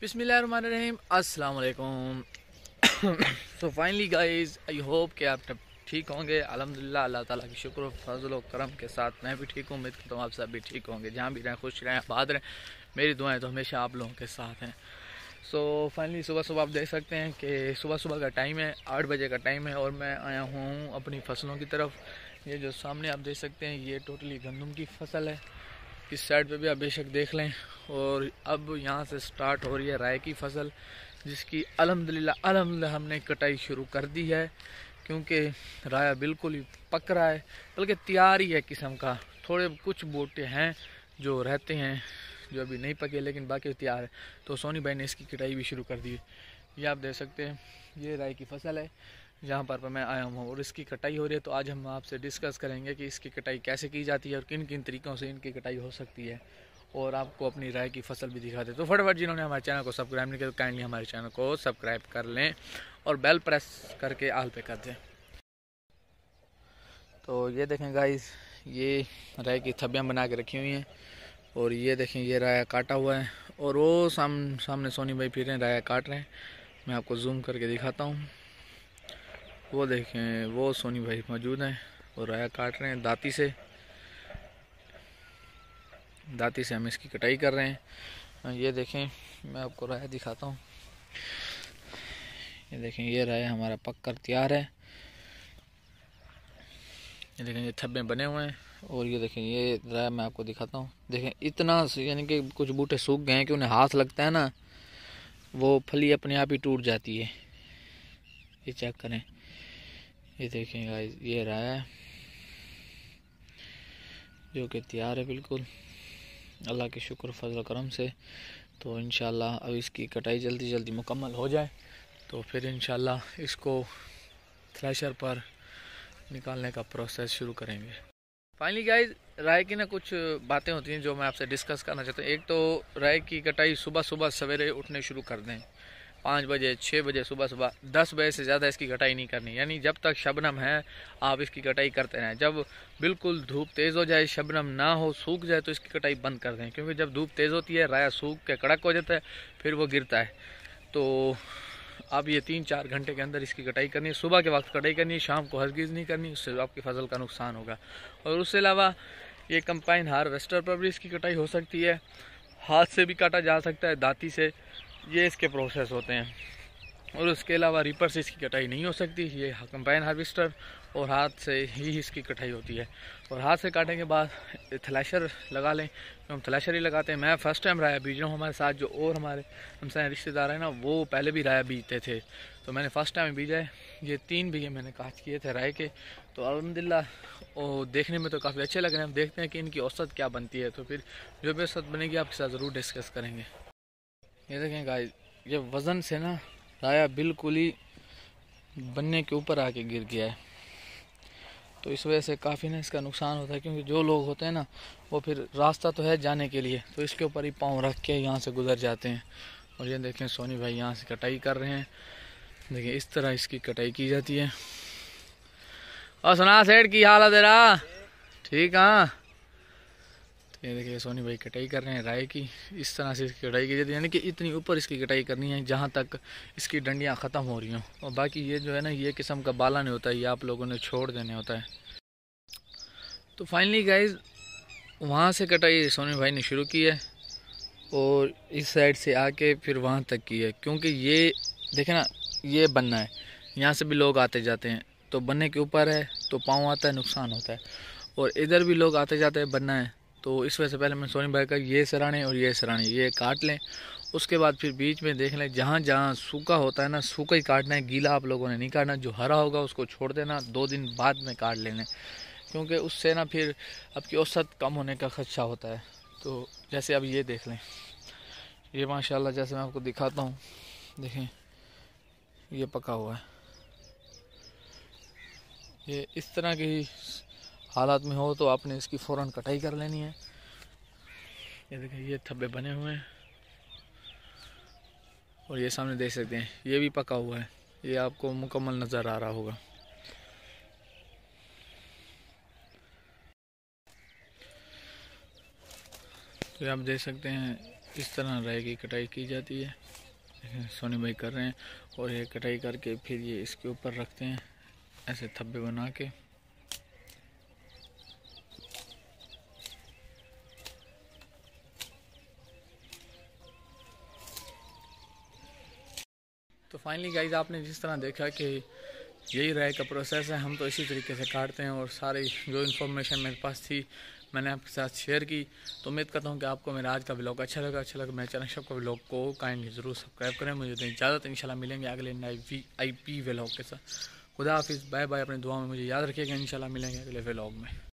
बिसमीम असलकुम तो फाइनली गाइज आई होप कि आप सब ठीक होंगे अलहमदिल्ला अल्लाह ताला की शुक्र फजल करम के साथ मैं भी ठीक हूँ उम्मीद करता हूँ आप सब भी ठीक होंगे जहाँ भी रहें खुश रहें आबाद रहें मेरी दुआएं तो हमेशा आप लोगों के साथ हैं सो फाइनली सुबह सुबह आप देख सकते हैं कि सुबह सुबह का टाइम है आठ बजे का टाइम है और मैं आया हूँ अपनी फसलों की तरफ ये जो सामने आप देख सकते हैं ये टोटली गंदम की फसल है इस साइड पे भी आप बेशक देख लें और अब यहाँ से स्टार्ट हो रही है राय की फसल जिसकी अलहमदिल्ला अलहमदिल्ला हमने कटाई शुरू कर दी है क्योंकि राया बिल्कुल ही पक रहा है बल्कि तैयार ही है किस्म का थोड़े कुछ बोटे हैं जो रहते हैं जो अभी नहीं पके लेकिन बाकी तैयार है तो सोनी भाई ने इसकी कटाई भी शुरू कर दी ये आप देख सकते हैं ये राय की फसल है जहाँ पर, मैं आया हूँ और इसकी कटाई हो रही है तो आज हम आपसे डिस्कस करेंगे कि इसकी कटाई कैसे की जाती है और किन किन तरीक़ों से इनकी कटाई हो सकती है और आपको अपनी राय की फसल भी दिखाते तो फटाफट जिन्होंने हमारे चैनल को सब्सक्राइब नहीं किया तो काइंडली हमारे चैनल को सब्सक्राइब कर लें और बेल प्रेस करके आल पे कर दें तो ये देखें गाइस ये राय की थबियाँ बना के रखी हुई हैं और ये देखें ये राया काटा हुआ है और वो साम सामने सोनी भाई फिर रहे हैं राया काट रहे हैं मैं आपको जूम करके दिखाता हूँ वो देखें वो सोनी भाई मौजूद हैं और राया काट रहे हैं दाती से दाती से हम इसकी कटाई कर रहे हैं ये देखें मैं आपको राया दिखाता हूँ ये देखें ये राया हमारा पक कर तैयार है ये देखें ये थब्बे बने हुए हैं और ये देखें ये राया मैं आपको दिखाता हूँ देखें इतना यानी कि कुछ बूटे सूख गए हैं कि उन्हें हाथ लगता है ना वो फली अपने आप ही टूट जाती है ये चेक करें ये देखें गाइस ये रहा है जो कि तैयार है बिल्कुल अल्लाह के शुक्र फजल करम से तो इन अब इसकी कटाई जल्दी जल्दी मुकम्मल हो जाए तो फिर इन इसको थ्रेशर पर निकालने का प्रोसेस शुरू करेंगे फाइनली गाइज राय की ना कुछ बातें होती हैं जो मैं आपसे डिस्कस करना चाहता हूँ एक तो राय की कटाई सुबह सुबह सवेरे उठने शुरू कर दें पाँच बजे छः बजे सुबह सुबह दस बजे से ज़्यादा इसकी कटाई नहीं करनी यानी जब तक शबनम है आप इसकी कटाई करते रहें जब बिल्कुल धूप तेज़ हो जाए शबनम ना हो सूख जाए तो इसकी कटाई बंद कर दें क्योंकि जब धूप तेज़ होती है राया सूख के कड़क हो जाता है फिर वो गिरता है तो आप ये तीन चार घंटे के अंदर इसकी कटाई करनी है सुबह के वक्त कटाई करनी है शाम को हजगीज़ नहीं करनी उससे आपकी फसल का नुकसान होगा और उसके अलावा ये कंपाइन हार्वेस्टर पर भी इसकी कटाई हो सकती है हाथ से भी काटा जा सकता है दाती से ये इसके प्रोसेस होते हैं और उसके अलावा रीपर से इसकी कटाई नहीं हो सकती ये कंबाइन हार्वेस्टर और हाथ से ही इसकी कटाई होती है और हाथ से काटने के बाद थ्लैशर लगा लें तो हम थ्लैशर ही लगाते हैं मैं फ़र्स्ट टाइम राया बीज रहा हूँ हमारे साथ जो और हमारे हमसे रिश्तेदार हैं ना वो पहले भी राया बीजते थे तो मैंने फ़र्स्ट टाइम बीजा है ये तीन बीघे मैंने काट किए थे राय के तो अलहमदिल्ला और देखने में तो काफ़ी अच्छे लग रहे हैं हम देखते हैं कि इनकी औसत क्या बनती है तो फिर जो भी औसत बनेगी आपके साथ ज़रूर डिस्कस करेंगे ये देखें गाइस ये वज़न से ना राया बिल्कुल ही बनने के ऊपर आके गिर गया है तो इस वजह से काफ़ी ना इसका नुकसान होता है क्योंकि जो लोग होते हैं ना वो फिर रास्ता तो है जाने के लिए तो इसके ऊपर ही पाँव रख के यहाँ से गुजर जाते हैं और ये देखें सोनी भाई यहाँ से कटाई कर रहे हैं देखिए इस तरह इसकी कटाई की जाती है और सुना सेठ की हालत है ठीक हाँ ये देखिए सोनी भाई कटाई कर रहे हैं राय की इस तरह से इसकी कटाई की जाती है यानी कि इतनी ऊपर इसकी कटाई करनी है जहाँ तक इसकी डंडियाँ ख़त्म हो रही हों और बाकी ये जो है ना ये किस्म का बाला नहीं होता है ये आप लोगों ने छोड़ देने होता है तो फाइनली गाइज वहाँ से कटाई सोनी भाई ने शुरू की है और इस साइड से आके फिर वहाँ तक की है क्योंकि ये देखे ना ये बनना है यहाँ से भी लोग आते जाते हैं तो बनने के ऊपर है तो पाँव आता है नुकसान होता है और इधर भी लोग आते जाते हैं बनना है तो इस वजह से पहले मैं सोनी भाई का ये सराने और ये सराने ये काट लें उसके बाद फिर बीच में देख लें जहाँ जहाँ सूखा होता है ना सूखा ही काटना है गीला आप लोगों ने नहीं काटना जो हरा होगा उसको छोड़ देना दो दिन बाद में काट लेना क्योंकि उससे ना फिर आपकी औसत कम होने का खदशा होता है तो जैसे अब ये देख लें ये माशाल्लाह जैसे मैं आपको दिखाता हूँ देखें ये पका हुआ है ये इस तरह की हालात में हो तो आपने इसकी फ़ौर कटाई कर लेनी है ये देखें ये थब्बे बने हुए हैं और ये सामने देख सकते हैं ये भी पका हुआ है ये आपको मुकम्मल नज़र आ रहा होगा तो ये आप देख सकते हैं इस तरह राय की कटाई की जाती है सोनी भाई कर रहे हैं और ये कटाई करके फिर ये इसके ऊपर रखते हैं ऐसे थब्बे बना के तो फाइनली गाइज आपने जिस तरह देखा कि यही राय का प्रोसेस है हम तो इसी तरीके से काटते हैं और सारी जो इन्फॉर्मेशन मेरे पास थी मैंने आपके साथ शेयर की तो उम्मीद करता हूँ कि आपको मेरा आज का ब्लॉग अच्छा लगा अच्छा लगा मेरे चैनल का ब्लॉग को काइंडली ज़रूर सब्सक्राइब करें मुझे दें तो इजाज़त इंशाल्लाह मिलेंगे अगले नए वी आई पी व्लॉग के साथ खुदा हाफिज़ बाय बाय अपनी दुआ में मुझे याद रखिएगा इंशाल्लाह मिलेंगे अगले व्लॉग में